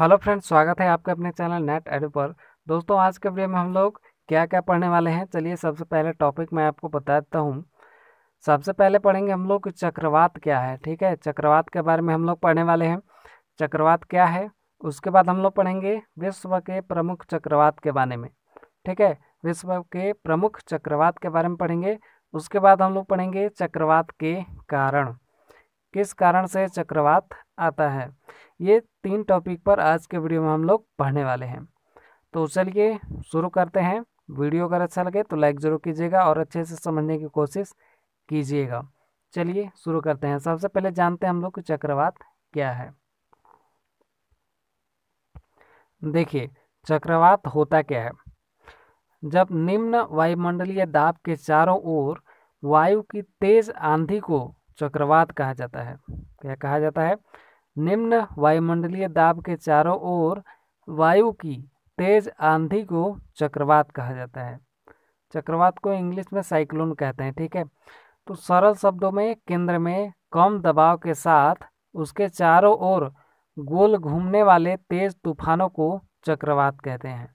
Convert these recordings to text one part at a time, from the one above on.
hello friends स्वागत है आपका अपने चैनल नेट एडो पर दोस्तों आज के वीडियो में हम लोग क्या क्या पढ़ने वाले हैं चलिए सबसे पहले टॉपिक मैं आपको बता देता हूँ सबसे पहले पढ़ेंगे हम लोग चक्रवात क्या है ठीक है चक्रवात के बारे में हम लोग पढ़ने वाले हैं चक्रवात क्या है उसके बाद हम लोग पढ़ेंगे विश्व के प्रमुख चक्रवात के बारे में ठीक है विश्व के प्रमुख चक्रवात के बारे में पढ़ेंगे उसके बाद हम लोग पढ़ेंगे चक्रवात के कारण किस कारण से चक्रवात आता है ये तीन टॉपिक पर आज के वीडियो में हम लोग पढ़ने वाले हैं तो चलिए शुरू करते हैं वीडियो अगर अच्छा लगे तो लाइक ज़रूर कीजिएगा और अच्छे से समझने की कोशिश कीजिएगा चलिए शुरू करते हैं सबसे पहले जानते हैं हम लोग चक्रवात क्या है देखिए चक्रवात होता क्या है जब निम्न वायुमंडलीय दाब के चारों ओर वायु की तेज आंधी को चक्रवात कहा जाता है क्या कहा जाता है निम्न वायुमंडलीय दाब के चारों ओर वायु की तेज आंधी को चक्रवात कहा जाता है चक्रवात को इंग्लिश में साइक्लोन कहते हैं ठीक है तो सरल शब्दों में केंद्र में कम दबाव के साथ उसके चारों ओर गोल घूमने वाले तेज तूफानों को चक्रवात कहते हैं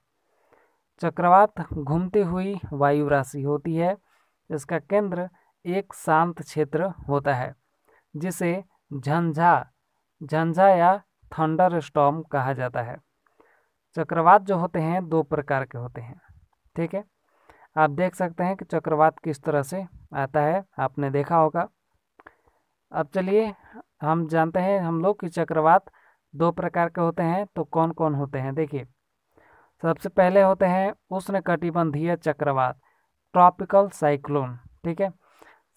चक्रवात घूमती हुई वायु राशि होती है इसका केंद्र एक शांत क्षेत्र होता है जिसे झंझा झंझा या थंडर स्टॉम कहा जाता है चक्रवात जो होते हैं दो प्रकार के होते हैं ठीक है आप देख सकते हैं कि चक्रवात किस तरह से आता है आपने देखा होगा अब चलिए हम जानते हैं हम लोग कि चक्रवात दो प्रकार के होते हैं तो कौन कौन होते हैं देखिए सबसे पहले होते हैं कटिबंधीय चक्रवात ट्रॉपिकल साइक्लोन ठीक है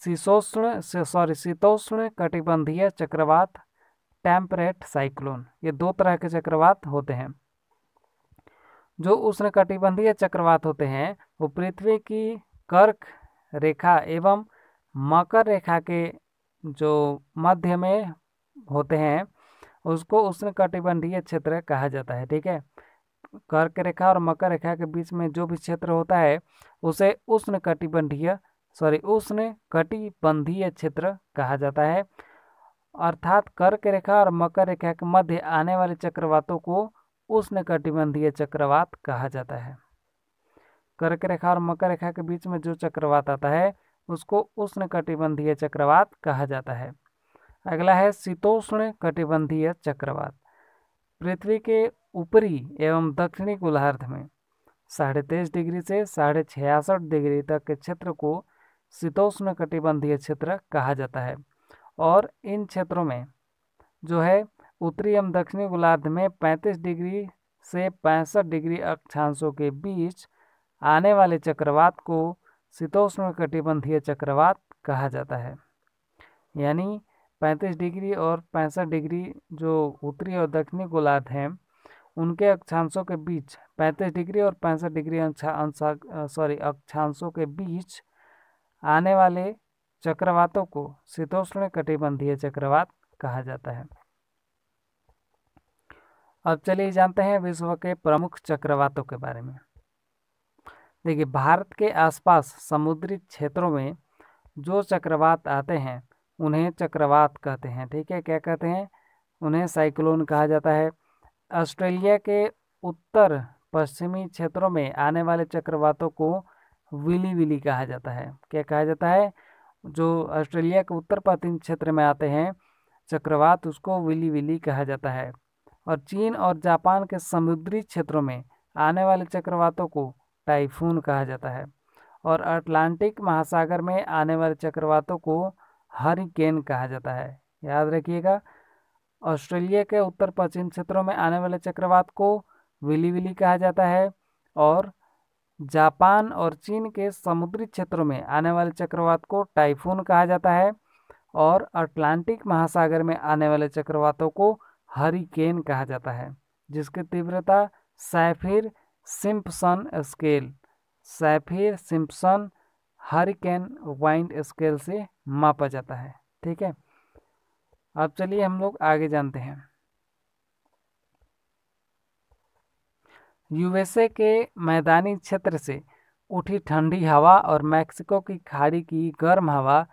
शीतोष्ण सॉरी शीतोष्ण कटिबंधीय चक्रवात टेम्परेट साइक्लोन ये दो तरह के चक्रवात होते हैं जो उष्णकटिबंधीय चक्रवात होते हैं वो पृथ्वी की कर्क रेखा एवं मकर रेखा के जो मध्य में होते हैं उसको उष्णकटिबंधीय क्षेत्र कहा जाता है ठीक है कर्क रेखा और मकर रेखा के बीच में जो भी क्षेत्र होता है उसे उष्णकटिबंधीय सॉरी उष्ण कटिबंधीय क्षेत्र कहा जाता है अर्थात कर्क रेखा और मकर रेखा के मध्य आने वाले चक्रवातों को उष्णकटिबंधीय चक्रवात कहा जाता है कर्क रेखा और मकर रेखा के बीच में जो चक्रवात आता है उसको उष्णकटिबंधीय चक्रवात कहा जाता है अगला है शीतोष्ण कटिबंधीय चक्रवात पृथ्वी के ऊपरी एवं दक्षिणी गोलार्ध में साढ़े तेईस डिग्री से साढ़े छियासठ डिग्री तक के क्षेत्र को शीतोष्ण कटिबंधीय क्षेत्र कहा जाता है और इन क्षेत्रों में जो है उत्तरी एवं दक्षिणी गोलार्ध में 35 डिग्री से पैंसठ डिग्री अक्षांशों के बीच आने वाले चक्रवात को शीतोष्ण कटिबंधीय चक्रवात कहा जाता है यानी 35 डिग्री और पैंसठ डिग्री जो उत्तरी और दक्षिणी गोलार्ध हैं उनके अक्षांशों के बीच 35 डिग्री और पैंसठ डिग्री सॉरी अक्षांशों के बीच आने वाले चक्रवातों को शीतोष्ण कटिबंधीय चक्रवात कहा जाता है अब चलिए जानते हैं विश्व के प्रमुख चक्रवातों के बारे में देखिए भारत के आसपास समुद्री क्षेत्रों में जो चक्रवात आते हैं उन्हें चक्रवात कहते हैं ठीक है क्या कहते हैं उन्हें साइक्लोन कहा जाता है ऑस्ट्रेलिया के उत्तर पश्चिमी क्षेत्रों में आने वाले चक्रवातों को विली विली कहा जाता है क्या कहा जाता है जो ऑस्ट्रेलिया के उत्तर पश्चिम क्षेत्र में आते हैं चक्रवात उसको विली विली कहा जाता है और चीन और जापान के समुद्री क्षेत्रों में आने वाले चक्रवातों को टाइफून कहा जाता है और अटलांटिक महासागर में आने वाले चक्रवातों को हरिकेन कहा जाता है याद रखिएगा ऑस्ट्रेलिया के उत्तर पश्चिम क्षेत्रों में आने वाले चक्रवात को विली विली कहा जाता है और जापान और चीन के समुद्री क्षेत्रों में आने वाले चक्रवात को टाइफून कहा जाता है और अटलांटिक महासागर में आने वाले चक्रवातों को हरिकेन कहा जाता है जिसकी तीव्रता Saffir Simpson scale Saffir Simpson hurricane wind scale से मापा जाता है ठीक है अब चलिए हम लोग आगे जानते हैं यूएसए के मैदानी क्षेत्र से उठी ठंडी हवा और मैक्सिको की खाड़ी की गर्म हवा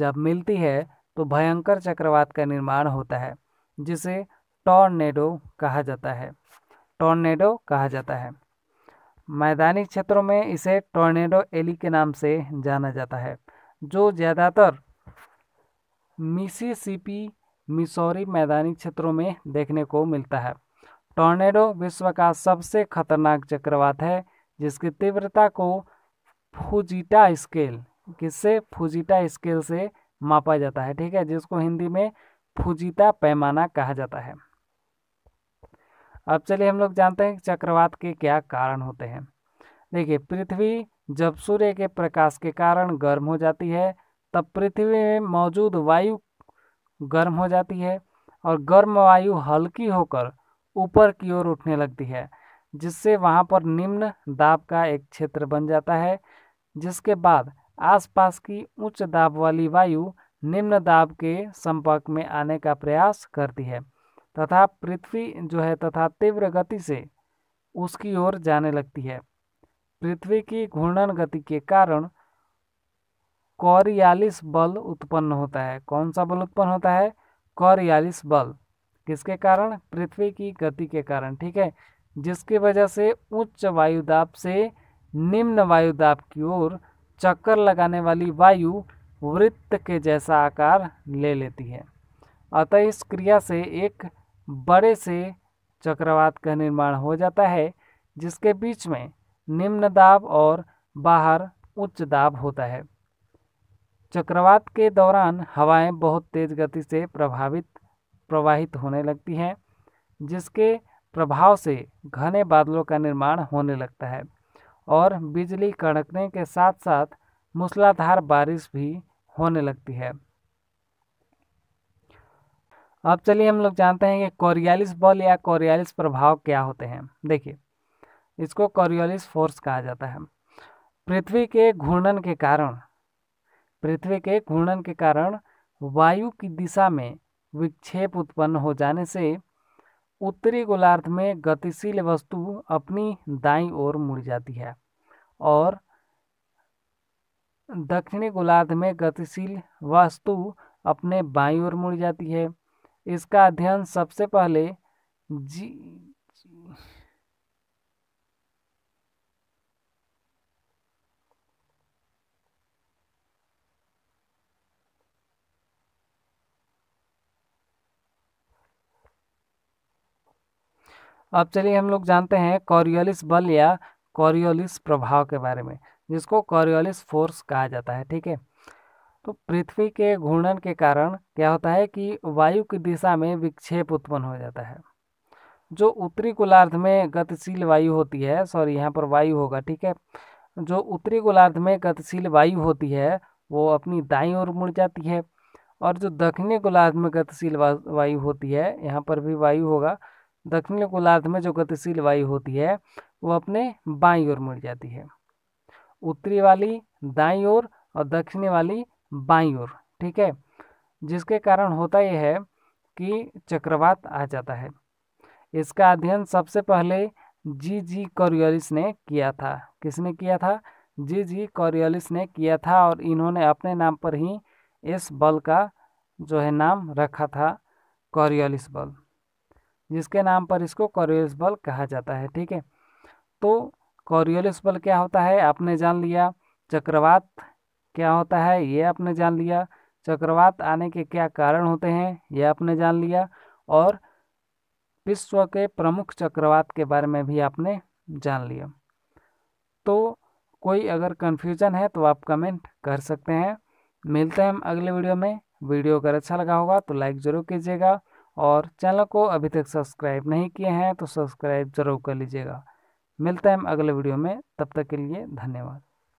जब मिलती है तो भयंकर चक्रवात का निर्माण होता है जिसे टॉर्नेडो कहा जाता है टॉर्नेडो कहा जाता है मैदानी क्षेत्रों में इसे टॉर्नेडो एली के नाम से जाना जाता है जो ज़्यादातर मिसिसिपी मिसौरी मैदानी क्षेत्रों में देखने को मिलता है टॉर्नेडो विश्व का सबसे खतरनाक चक्रवात है जिसकी तीव्रता को फुजीटा स्केल किससे फुजीटा स्केल से मापा जाता है ठीक है जिसको हिंदी में फुजीता पैमाना कहा जाता है अब चलिए हम लोग जानते हैं कि चक्रवात के क्या कारण होते हैं देखिए पृथ्वी जब सूर्य के प्रकाश के कारण गर्म हो जाती है तब पृथ्वी में मौजूद वायु गर्म हो जाती है और गर्म वायु हल्की होकर ऊपर की ओर उठने लगती है जिससे वहाँ पर निम्न दाब का एक क्षेत्र बन जाता है जिसके बाद आसपास की उच्च दाब वाली वायु निम्न दाब के संपर्क में आने का प्रयास करती है तथा पृथ्वी जो है तथा तीव्र गति से उसकी ओर जाने लगती है पृथ्वी की घूर्णन गति के कारण कॉरियालिस बल उत्पन्न होता है कौन सा बल उत्पन्न होता है कॉरियालिस बल किसके कारण पृथ्वी की गति के कारण ठीक है जिसकी वजह से उच्च वायुदाब से निम्न वायुदाब की ओर चक्कर लगाने वाली वायु वृत्त के जैसा आकार ले लेती है अतः इस क्रिया से एक बड़े से चक्रवात का निर्माण हो जाता है जिसके बीच में निम्न दाब और बाहर उच्च दाब होता है चक्रवात के दौरान हवाएं बहुत तेज गति से प्रभावित प्रवाहित होने लगती हैं जिसके प्रभाव से घने बादलों का निर्माण होने लगता है और बिजली कड़कने के साथ साथ मूसलाधार बारिश भी होने लगती है अब चलिए हम लोग जानते हैं कि कोरियालिस बल या कोरियालिस प्रभाव क्या होते हैं देखिए इसको कोरियालिस फोर्स कहा जाता है पृथ्वी के घूर्णन के कारण पृथ्वी के घूर्णन के कारण वायु की दिशा में विक्षेप उत्पन्न हो जाने से उत्तरी गोलार्ध में गतिशील वस्तु अपनी दाई ओर मुड़ जाती है और दक्षिणी गोलार्ध में गतिशील वस्तु अपने बाई ओर मुड़ जाती है इसका अध्ययन सबसे पहले जी अब चलिए हम लोग जानते हैं कॉरियोलिस बल या कॉरियोलिस प्रभाव के बारे में जिसको कॉरियोलिस फोर्स कहा जाता है ठीक है तो पृथ्वी के घूर्णन के कारण क्या होता है कि वायु की दिशा में विक्षेप उत्पन्न हो जाता है जो उत्तरी गोलार्ध में गतिशील वायु होती है सॉरी यहाँ पर वायु होगा ठीक है जो उत्तरी गोलार्ध में गतिशील वायु होती है वो अपनी दाई ओर मुड़ जाती है और जो दक्षिणी गोलार्ध में गतिशील वायु होती है यहाँ पर भी वायु होगा दक्षिणी गोलार्ध में जो गतिशील वायु होती है वो अपने बाई ओर मुड़ जाती है उत्तरी वाली दाई ओर और दक्षिणी वाली बाई ओर ठीक है जिसके कारण होता यह है कि चक्रवात आ जाता है इसका अध्ययन सबसे पहले जी जी कॉरियोलिस ने किया था किसने किया था जी जी कॉरियोलिस ने किया था और इन्होंने अपने नाम पर ही इस बल का जो है नाम रखा था कॉरियोलिस बल जिसके नाम पर इसको कॉरियोलिस बल कहा जाता है ठीक है तो कॉरियोलिस बल क्या होता है आपने जान लिया चक्रवात क्या होता है ये आपने जान लिया चक्रवात आने के क्या कारण होते हैं यह आपने जान लिया और विश्व के प्रमुख चक्रवात के बारे में भी आपने जान लिया तो कोई अगर कन्फ्यूजन है तो आप कमेंट कर सकते हैं मिलते हैं हम अगले वीडियो में वीडियो अगर अच्छा लगा होगा तो लाइक ज़रूर कीजिएगा और चैनल को अभी तक सब्सक्राइब नहीं किए हैं तो सब्सक्राइब ज़रूर कर लीजिएगा मिलते हैं हम अगले वीडियो में तब तक के लिए धन्यवाद